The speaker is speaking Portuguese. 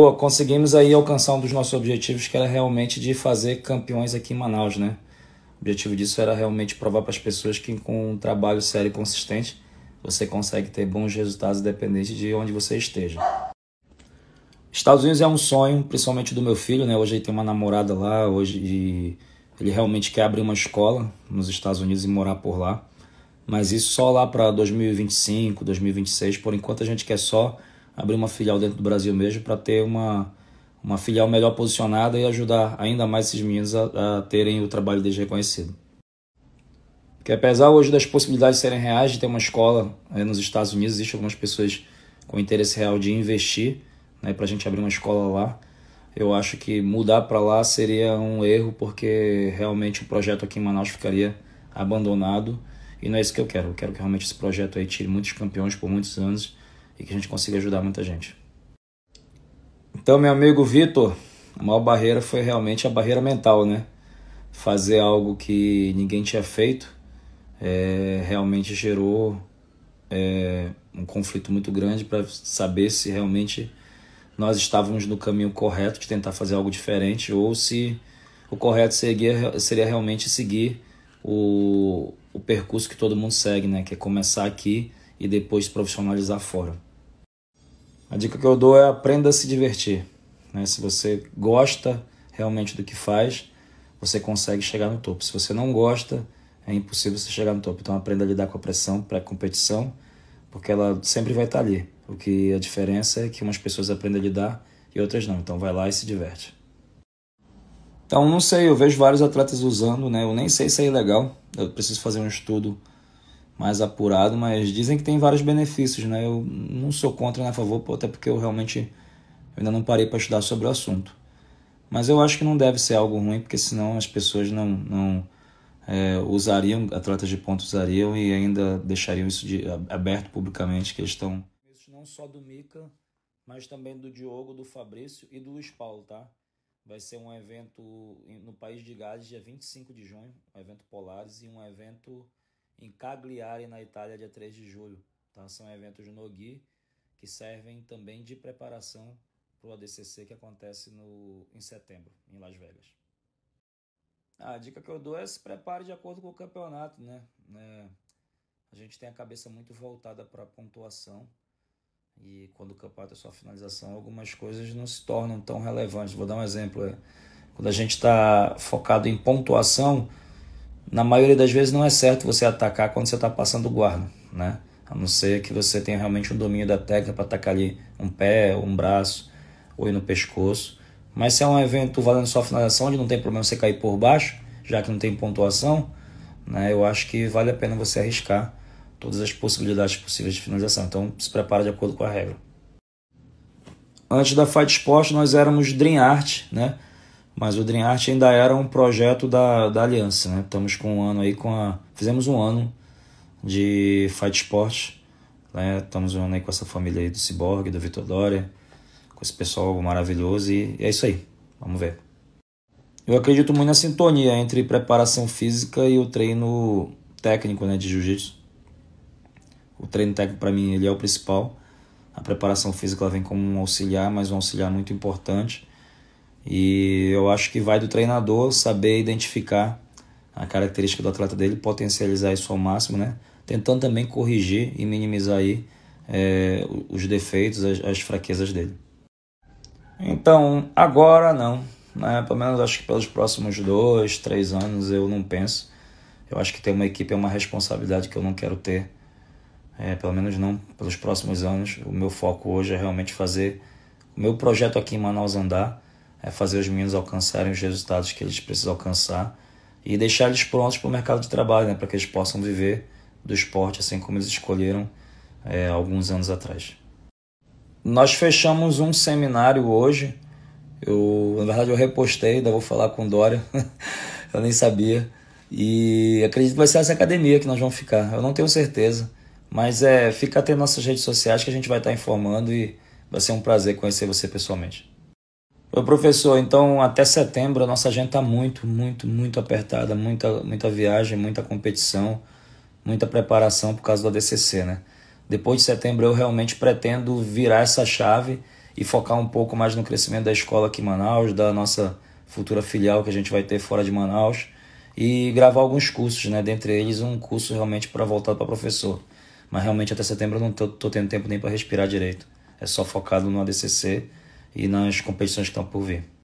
Pô, conseguimos aí alcançar um dos nossos objetivos, que era realmente de fazer campeões aqui em Manaus, né? O objetivo disso era realmente provar para as pessoas que com um trabalho sério e consistente, você consegue ter bons resultados independente de onde você esteja. Estados Unidos é um sonho, principalmente do meu filho, né? Hoje ele tem uma namorada lá, hoje ele realmente quer abrir uma escola nos Estados Unidos e morar por lá. Mas isso só lá para 2025, 2026, por enquanto a gente quer só abrir uma filial dentro do Brasil mesmo para ter uma, uma filial melhor posicionada e ajudar ainda mais esses meninos a, a terem o trabalho deles reconhecido. Porque apesar hoje das possibilidades serem reais de ter uma escola né, nos Estados Unidos, existem algumas pessoas com interesse real de investir né, para a gente abrir uma escola lá. Eu acho que mudar para lá seria um erro, porque realmente o projeto aqui em Manaus ficaria abandonado. E não é isso que eu quero. Eu quero que realmente esse projeto aí tire muitos campeões por muitos anos e que a gente consiga ajudar muita gente. Então, meu amigo Vitor, a maior barreira foi realmente a barreira mental, né? Fazer algo que ninguém tinha feito é, realmente gerou é, um conflito muito grande para saber se realmente nós estávamos no caminho correto de tentar fazer algo diferente ou se o correto seria, seria realmente seguir o, o percurso que todo mundo segue, né? Que é começar aqui e depois profissionalizar fora. A dica que eu dou é aprenda a se divertir. Né? Se você gosta realmente do que faz, você consegue chegar no topo. Se você não gosta, é impossível você chegar no topo. Então aprenda a lidar com a pressão pré-competição, porque ela sempre vai estar ali. O que a é diferença é que umas pessoas aprendem a lidar e outras não. Então vai lá e se diverte. Então não sei, eu vejo vários atletas usando, né? Eu nem sei se é ilegal. Eu preciso fazer um estudo mais apurado, mas dizem que tem vários benefícios, né? Eu não sou contra nem a favor, até porque eu realmente ainda não parei para estudar sobre o assunto. Mas eu acho que não deve ser algo ruim, porque senão as pessoas não, não é, usariam, atletas de ponto usariam e ainda deixariam isso de, aberto publicamente, que eles estão... Não só do Mica, mas também do Diogo, do Fabrício e do Luiz Paulo, tá? Vai ser um evento no País de Gales, dia 25 de junho, um evento Polares e um evento em Cagliari, na Itália, dia 3 de julho. Então, são eventos no Gui que servem também de preparação para o ADCC que acontece no, em setembro, em Las Vegas. A dica que eu dou é se prepare de acordo com o campeonato, né? É, a gente tem a cabeça muito voltada para a pontuação e quando o campeonato é só finalização, algumas coisas não se tornam tão relevantes. Vou dar um exemplo. É, quando a gente está focado em pontuação, na maioria das vezes não é certo você atacar quando você está passando o guarda, né? A não ser que você tenha realmente um domínio da técnica para atacar ali um pé, um braço, ou ir no pescoço. Mas se é um evento valendo só finalização, onde não tem problema você cair por baixo, já que não tem pontuação, né? Eu acho que vale a pena você arriscar todas as possibilidades possíveis de finalização. Então se prepara de acordo com a regra. Antes da Fight Sport nós éramos Dream Art, né? Mas o Dream Art ainda era um projeto da, da aliança, né? Estamos com um ano aí com a. Fizemos um ano de Fight Sport. Né? Estamos um ano aí com essa família aí do Cyborg, do Vitor Doria, com esse pessoal maravilhoso. E é isso aí. Vamos ver. Eu acredito muito na sintonia entre preparação física e o treino técnico né, de jiu-jitsu. O treino técnico, para mim, ele é o principal. A preparação física ela vem como um auxiliar, mas um auxiliar muito importante. E eu acho que vai do treinador saber identificar a característica do atleta dele, potencializar isso ao máximo, né? Tentando também corrigir e minimizar aí é, os defeitos, as, as, fraquezas dele. Então, agora não. Né? Pelo menos acho que pelos próximos dois, três anos eu não penso. Eu acho que ter uma equipe é uma responsabilidade que eu não quero ter. É, pelo menos não pelos próximos anos. O meu foco hoje é realmente fazer o meu projeto aqui em Manaus andar é fazer os meninos alcançarem os resultados que eles precisam alcançar e deixar eles prontos para o mercado de trabalho, né, para que eles possam viver do esporte assim como eles escolheram é, alguns anos atrás. Nós fechamos um seminário hoje. Eu, na verdade, eu repostei, ainda vou falar com Dória. eu nem sabia. E acredito que vai ser essa academia que nós vamos ficar. Eu não tenho certeza. Mas é, fica até nossas redes sociais que a gente vai estar informando e vai ser um prazer conhecer você pessoalmente. Meu professor, então até setembro a nossa agenda está muito, muito, muito apertada, muita, muita viagem, muita competição, muita preparação por causa do ADCC, né? Depois de setembro eu realmente pretendo virar essa chave e focar um pouco mais no crescimento da escola aqui em Manaus, da nossa futura filial que a gente vai ter fora de Manaus e gravar alguns cursos, né? Dentre eles um curso realmente para voltar para professor. Mas realmente até setembro eu não tô, tô tendo tempo nem para respirar direito. É só focado no ADCC e nas competições que estão por vir.